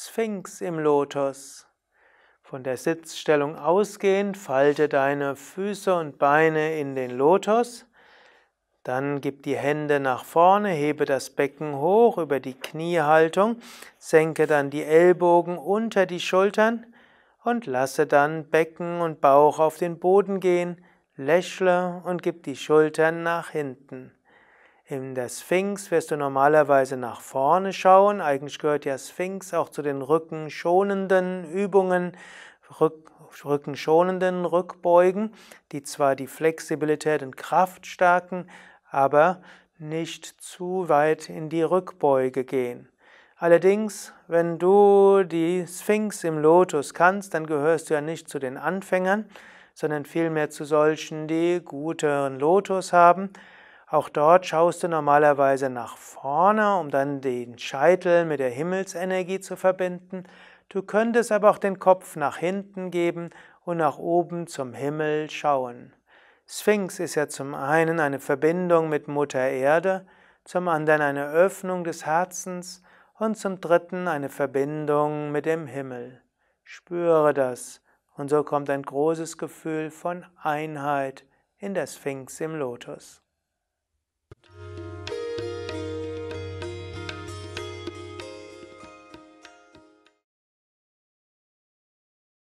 Sphinx im Lotus. Von der Sitzstellung ausgehend, falte deine Füße und Beine in den Lotus. Dann gib die Hände nach vorne, hebe das Becken hoch über die Kniehaltung, senke dann die Ellbogen unter die Schultern und lasse dann Becken und Bauch auf den Boden gehen, lächle und gib die Schultern nach hinten. In der Sphinx wirst du normalerweise nach vorne schauen. Eigentlich gehört ja Sphinx auch zu den rückenschonenden Übungen, Rück, rückenschonenden Rückbeugen, die zwar die Flexibilität und Kraft stärken, aber nicht zu weit in die Rückbeuge gehen. Allerdings, wenn du die Sphinx im Lotus kannst, dann gehörst du ja nicht zu den Anfängern, sondern vielmehr zu solchen, die guten Lotus haben auch dort schaust du normalerweise nach vorne, um dann den Scheitel mit der Himmelsenergie zu verbinden. Du könntest aber auch den Kopf nach hinten geben und nach oben zum Himmel schauen. Sphinx ist ja zum einen eine Verbindung mit Mutter Erde, zum anderen eine Öffnung des Herzens und zum dritten eine Verbindung mit dem Himmel. Spüre das und so kommt ein großes Gefühl von Einheit in der Sphinx im Lotus.